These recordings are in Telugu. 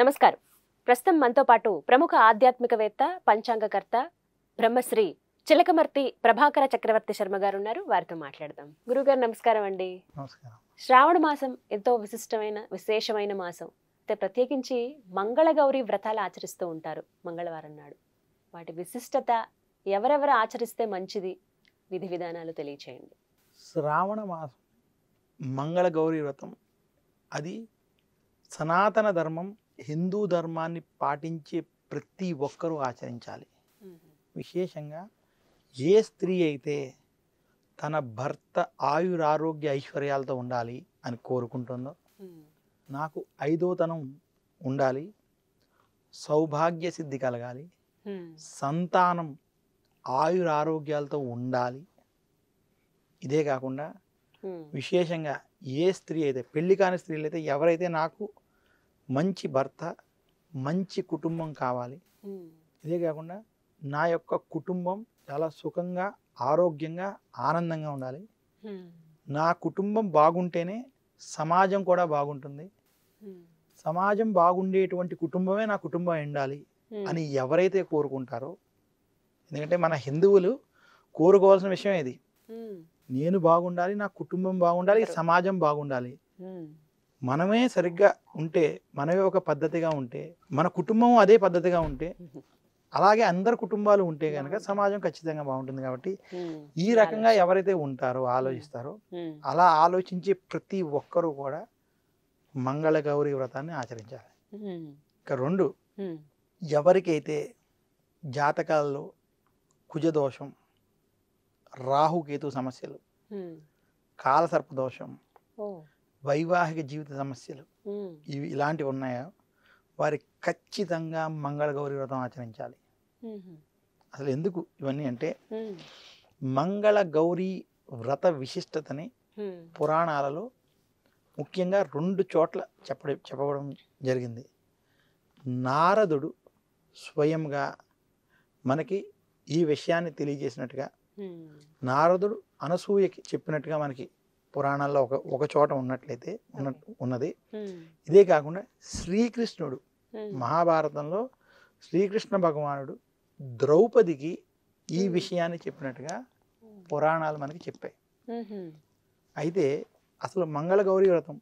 నమస్కారం ప్రస్తుతం మనతో పాటు ప్రముఖ ఆధ్యాత్మికవేత్త పంచాంగకర్త బ్రహ్మశ్రీ చిలకమర్తి ప్రభాకర చక్రవర్తి శర్మ గారు ఉన్నారు వారితో మాట్లాడదాం గురుగారు నమస్కారం అండి శ్రావణ మాసం ఎంతో విశిష్టమైన విశేషమైన మాసం అయితే ప్రత్యేకించి మంగళగౌరి వ్రతాలు ఆచరిస్తూ ఉంటారు మంగళవారం నాడు వాటి విశిష్టత ఎవరెవరు ఆచరిస్తే మంచిది విధి విధానాలు తెలియచేయండి శ్రావణ మాసం మంగళగౌరి వ్రతం అది సనాతన ధర్మం హిందూ ధర్మాన్ని పాటించే ప్రతి ఒక్కరూ ఆచరించాలి విశేషంగా ఏ స్త్రీ అయితే తన భర్త ఆయురారోగ్య ఐశ్వర్యాలతో ఉండాలి అని కోరుకుంటుందో నాకు ఐదోతనం ఉండాలి సౌభాగ్య సిద్ధి కలగాలి సంతానం ఆయురారోగ్యాలతో ఉండాలి ఇదే కాకుండా విశేషంగా ఏ స్త్రీ అయితే పెళ్లి కాని స్త్రీలు అయితే ఎవరైతే నాకు మంచి భర్త మంచి కుటుంబం కావాలి ఇదే కాకుండా నా యొక్క కుటుంబం చాలా సుఖంగా ఆరోగ్యంగా ఆనందంగా ఉండాలి నా కుటుంబం బాగుంటేనే సమాజం కూడా బాగుంటుంది సమాజం బాగుండేటువంటి కుటుంబమే నా కుటుంబం ఉండాలి అని ఎవరైతే కోరుకుంటారో ఎందుకంటే మన హిందువులు కోరుకోవాల్సిన విషయం ఇది నేను బాగుండాలి నా కుటుంబం బాగుండాలి సమాజం బాగుండాలి మనమే సరిగ్గా ఉంటే మనమే ఒక పద్ధతిగా ఉంటే మన కుటుంబం అదే పద్ధతిగా ఉంటే అలాగే అందరు కుటుంబాలు ఉంటే కనుక సమాజం ఖచ్చితంగా బాగుంటుంది కాబట్టి ఈ రకంగా ఎవరైతే ఉంటారో ఆలోచిస్తారో అలా ఆలోచించే ప్రతి ఒక్కరూ కూడా మంగళ గౌరీ వ్రతాన్ని ఆచరించాలి ఇక రెండు ఎవరికైతే జాతకాల్లో కుజదోషం రాహుకేతు సమస్యలు కాలసర్ప దోషం వైవాహిక జీవిత సమస్యలు ఇవి ఇలాంటివి ఉన్నాయో వారి ఖచ్చితంగా మంగళగౌరి వ్రతం ఆచరించాలి అసలు ఎందుకు ఇవన్నీ అంటే మంగళ గౌరీ వ్రత విశిష్టతని పురాణాలలో ముఖ్యంగా రెండు చోట్ల చెప్పడం చెప్పడం జరిగింది నారదుడు స్వయంగా మనకి ఈ విషయాన్ని తెలియజేసినట్టుగా నారదుడు అనసూయకి చెప్పినట్టుగా మనకి పురాణాల్లో ఒక ఒక చోట ఉన్నట్లయితే ఉన్న ఉన్నది ఇదే కాకుండా శ్రీకృష్ణుడు మహాభారతంలో శ్రీకృష్ణ భగవానుడు ద్రౌపదికి ఈ విషయాన్ని చెప్పినట్టుగా పురాణాలు మనకి చెప్పాయి అయితే అసలు మంగళగౌరీ వ్రతం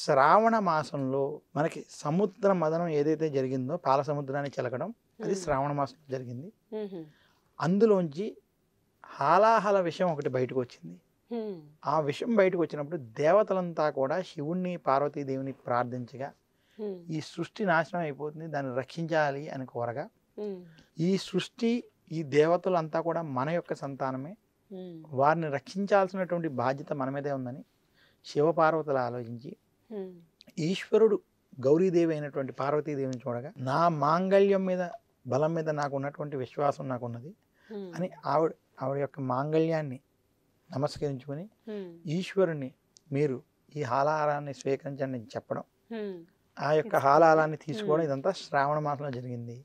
శ్రావణ మాసంలో మనకి సముద్ర మదనం ఏదైతే జరిగిందో పాల సముద్రాన్ని చెలకడం అది శ్రావణ మాసంలో జరిగింది అందులోంచి హాలాహల విషయం ఒకటి బయటకు వచ్చింది ఆ విషయం బయటకు వచ్చినప్పుడు దేవతలంతా కూడా శివుణ్ణి పార్వతీదేవిని ప్రార్థించగా ఈ సృష్టి నాశనం అయిపోతుంది దాన్ని రక్షించాలి అని కోరగా ఈ సృష్టి ఈ దేవతలంతా కూడా మన యొక్క సంతానమే వారిని రక్షించాల్సినటువంటి బాధ్యత మన మీదే ఉందని శివపార్వతులు ఆలోచించి ఈశ్వరుడు గౌరీదేవి అయినటువంటి పార్వతీదేవిని చూడగా నా మాంగళ్యం మీద బలం మీద నాకు ఉన్నటువంటి విశ్వాసం నాకున్నది అని ఆవిడ ఆవిడ యొక్క మాంగళ్యాన్ని నమస్కరించుకొని ఈశ్వరుని మీరు ఈ హాలహారాన్ని స్వీకరించండి అని చెప్పడం ఆ యొక్క హాలహారాన్ని తీసుకోవడం ఇదంతా శ్రావణ మాసంలో జరిగింది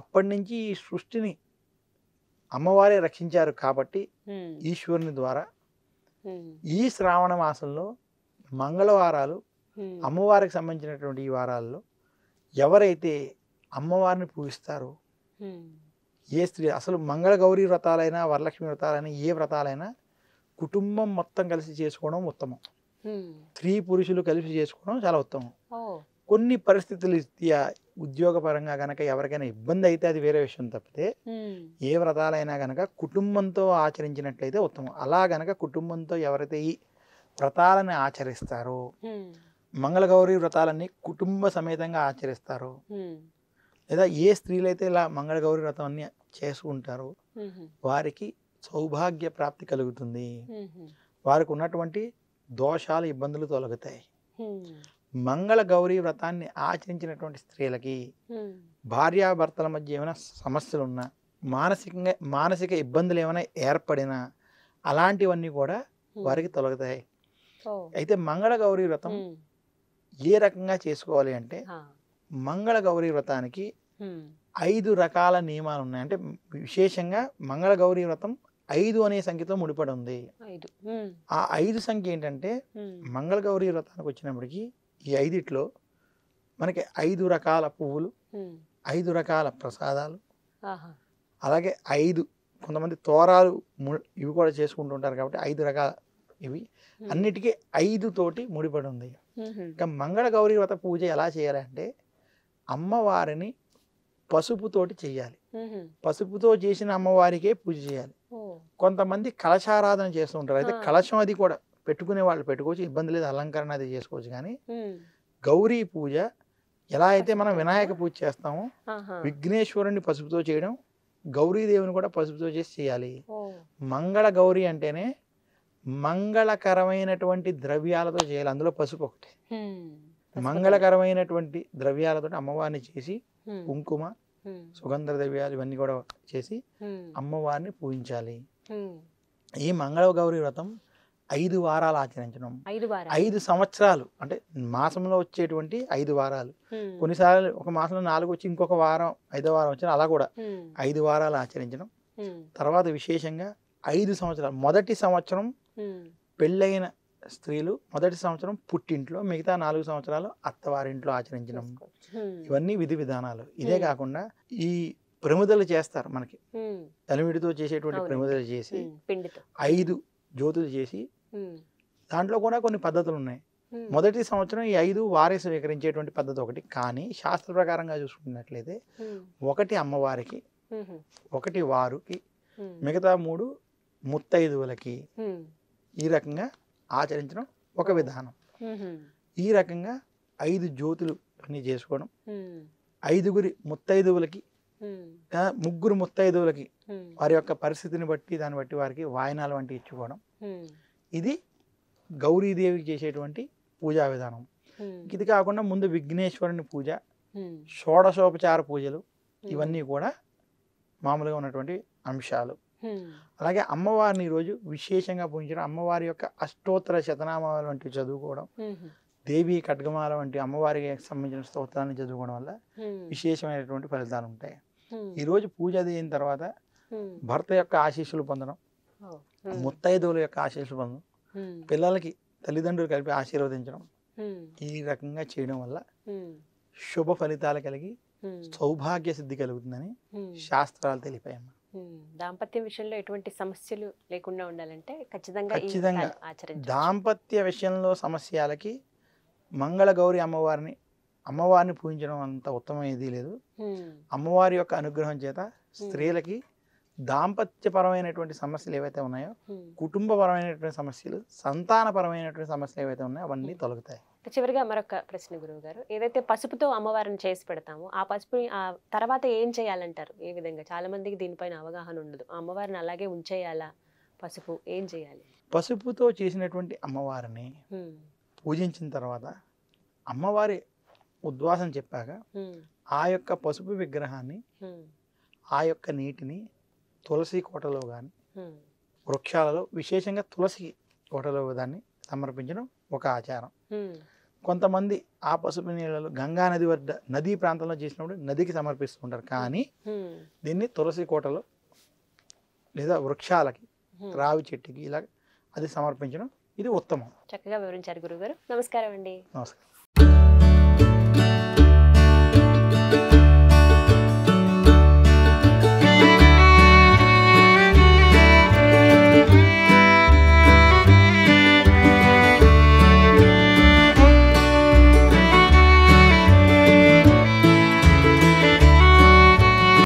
అప్పటి నుంచి ఈ సృష్టిని అమ్మవారే రక్షించారు కాబట్టి ఈశ్వరుని ద్వారా ఈ శ్రావణ మాసంలో మంగళవారాలు అమ్మవారికి సంబంధించినటువంటి ఈ వారాల్లో ఎవరైతే అమ్మవారిని పూజిస్తారో ఏ స్త్రీ అసలు మంగళగౌరి వ్రతాలైనా వరలక్ష్మి వ్రతాలైనా ఏ వ్రతాలైనా కుటుంబం మొత్తం కలిసి చేసుకోవడం ఉత్తమం స్త్రీ పురుషులు కలిసి చేసుకోవడం చాలా ఉత్తమం కొన్ని పరిస్థితులు రీత్యా ఉద్యోగపరంగా కనుక ఎవరికైనా ఇబ్బంది అయితే అది వేరే విషయం తప్పితే ఏ వ్రతాలైనా కనుక కుటుంబంతో ఆచరించినట్లయితే ఉత్తమం అలా గనక కుటుంబంతో ఎవరైతే ఈ వ్రతాలని ఆచరిస్తారో మంగళగౌరి వ్రతాలన్నీ కుటుంబ సమేతంగా ఆచరిస్తారు లేదా ఏ స్త్రీలైతే ఇలా మంగళగౌరి వ్రతం అన్ని చేసుకుంటారో వారికి సౌభాగ్య ప్రాప్తి కలుగుతుంది వారికి ఉన్నటువంటి దోషాలు ఇబ్బందులు తొలగుతాయి మంగళ గౌరీ వ్రతాన్ని ఆచరించినటువంటి స్త్రీలకి భార్యాభర్తల మధ్య ఏమైనా సమస్యలు ఉన్నా మానసికంగా మానసిక ఇబ్బందులు ఏమైనా ఏర్పడినా అలాంటివన్నీ కూడా వారికి తొలగుతాయి అయితే మంగళ గౌరీ వ్రతం ఏ రకంగా చేసుకోవాలి అంటే మంగళ గౌరీ వ్రతానికి ఐదు రకాల నియమాలు ఉన్నాయి అంటే విశేషంగా మంగళగౌరీ వ్రతం ఐదు అనే సంఖ్యతో ముడిపడి ఉంది ఆ ఐదు సంఖ్య ఏంటంటే మంగళగౌరీ వ్రతానికి వచ్చినప్పటికీ ఈ ఐదిట్లో మనకి ఐదు రకాల పువ్వులు ఐదు రకాల ప్రసాదాలు అలాగే ఐదు కొంతమంది తోరాలు ఇవి కూడా చేసుకుంటూ ఉంటారు కాబట్టి ఐదు రకాల ఇవి అన్నిటికీ ఐదు తోటి ముడిపడి ఉంది ఇంకా మంగళ గౌరీ వ్రత పూజ ఎలా చేయాలంటే అమ్మవారిని పసుపుతోటి చేయాలి పసుపుతో చేసిన అమ్మవారికే పూజ చేయాలి కొంతమంది కలశారాధన చేస్తూ ఉంటారు అయితే కలశం అది కూడా పెట్టుకునే వాళ్ళు పెట్టుకోవచ్చు ఇబ్బంది లేదు అలంకరణ అది చేసుకోవచ్చు కానీ గౌరీ పూజ ఎలా అయితే మనం వినాయక పూజ చేస్తామో విఘ్నేశ్వరుని పసుపుతో చేయడం గౌరీదేవిని కూడా పసుపుతో చేసి చేయాలి మంగళ గౌరీ అంటేనే మంగళకరమైనటువంటి ద్రవ్యాలతో చేయాలి అందులో పసుపు ఒకటి మంగళకరమైనటువంటి ద్రవ్యాలతో అమ్మవారిని చేసి కుంకుమ సుగంధ ద్రవ్యాలు ఇవన్నీ కూడా చేసి అమ్మవారిని పూజించాలి ఈ మంగళ గౌరీ వ్రతం ఐదు వారాలు ఆచరించడం ఐదు సంవత్సరాలు అంటే మాసంలో వచ్చేటువంటి ఐదు వారాలు కొన్నిసార్లు ఒక మాసంలో నాలుగు వచ్చి ఇంకొక వారం ఐదో వారం వచ్చిన అలా కూడా ఐదు వారాలు ఆచరించడం తర్వాత విశేషంగా ఐదు సంవత్సరాలు మొదటి సంవత్సరం పెళ్ళైన స్త్రీలు మొదటి సంవత్సరం పుట్టింట్లో మిగతా నాలుగు సంవత్సరాలు అత్తవారింట్లో ఆచరించడం ఇవన్నీ విధి విధానాలు ఇదే కాకుండా ఈ ప్రముదలు చేస్తారు మనకి తలిమిడితో చేసేటువంటి ప్రముదలు చేసి ఐదు జ్యోతులు చేసి దాంట్లో కూడా కొన్ని పద్ధతులు ఉన్నాయి మొదటి సంవత్సరం ఈ ఐదు వారే స్వీకరించేటువంటి పద్ధతి ఒకటి కానీ శాస్త్ర ప్రకారంగా చూసుకున్నట్లయితే ఒకటి అమ్మవారికి ఒకటి వారికి మిగతా మూడు ముత్తైదువులకి ఈ రకంగా ఆచరించడం ఒక విధానం ఈ రకంగా ఐదు జ్యోతులు పని చేసుకోవడం ఐదుగురి ముత్తైదువులకి ముగ్గురు ముత్తైదువులకి వారి యొక్క పరిస్థితిని బట్టి దాన్ని బట్టి వారికి వాయనాలు వంటి ఇచ్చుకోవడం ఇది గౌరీదేవికి చేసేటువంటి పూజా విధానం ఇది కాకుండా ముందు విఘ్నేశ్వరుని పూజ షోడశోపచార పూజలు ఇవన్నీ కూడా మామూలుగా ఉన్నటువంటి అంశాలు అలాగే అమ్మవారిని ఈరోజు విశేషంగా పూజించడం అమ్మవారి యొక్క అష్టోత్తర శతనామాలు వంటివి చదువుకోవడం దేవి ఖడ్గమాల వంటి అమ్మవారికి సంబంధించిన స్తోత్రాన్ని చదువుకోవడం వల్ల విశేషమైనటువంటి ఫలితాలు ఉంటాయి ఈరోజు పూజ అయిన తర్వాత భర్త యొక్క ఆశీస్సులు పొందడం ముత్తైదువుల యొక్క ఆశీస్సులు పొందడం పిల్లలకి తల్లిదండ్రులు కలిపి ఆశీర్వదించడం ఈ రకంగా చేయడం వల్ల శుభ ఫలితాలు కలిగి సౌభాగ్య సిద్ధి కలుగుతుందని శాస్త్రాలు తెలిపాయమ్మా దాంపత్య విషయంలో ఎటువంటి సమస్యలు లేకుండా ఉండాలంటే ఖచ్చితంగా ఖచ్చితంగా దాంపత్య విషయంలో సమస్యలకి మంగళ గౌరి అమ్మవారిని అమ్మవారిని పూజించడం అంత ఉత్తమం ఏదీ లేదు అమ్మవారి యొక్క అనుగ్రహం చేత స్త్రీలకి దాంపత్యపరమైనటువంటి సమస్యలు ఏవైతే ఉన్నాయో కుటుంబపరమైనటువంటి సమస్యలు సంతానపరమైనటువంటి సమస్యలు ఏవైతే ఉన్నాయో అవన్నీ తొలగుతాయి చివరిగా మరొక ప్రశ్న గురువు గారు ఏదైతే పసుపుతో అమ్మవారిని చేసి పెడతామో ఆ పసుపు తర్వాత ఏం చేయాలంటారు ఏ విధంగా చాలా మందికి దీనిపైన అవగాహన ఉండదు అమ్మవారిని అలాగే ఉంచేయాలా పసుపు ఏం చేయాలి పసుపుతో చేసినటువంటి అమ్మవారిని పూజించిన తర్వాత అమ్మవారి ఉద్వాసం చెప్పాక ఆ యొక్క పసుపు విగ్రహాన్ని ఆ యొక్క నీటిని తులసి కోటలో కానీ వృక్షాలలో విశేషంగా తులసి కోటలో దాన్ని సమర్పించడం ఒక ఆచారం కొంతమంది ఆ పసుపు నీళ్ళలో గంగా నది వద్ద నదీ ప్రాంతంలో చేసినప్పుడు నదికి సమర్పిస్తుంటారు కానీ దీన్ని తులసి కోటలో లేదా వృక్షాలకి రావి చెట్టుకి ఇలా అది సమర్పించడం ఇది ఉత్తమం చక్కగా వివరించారు గురుగారు నమస్కారం అండి నమస్కారం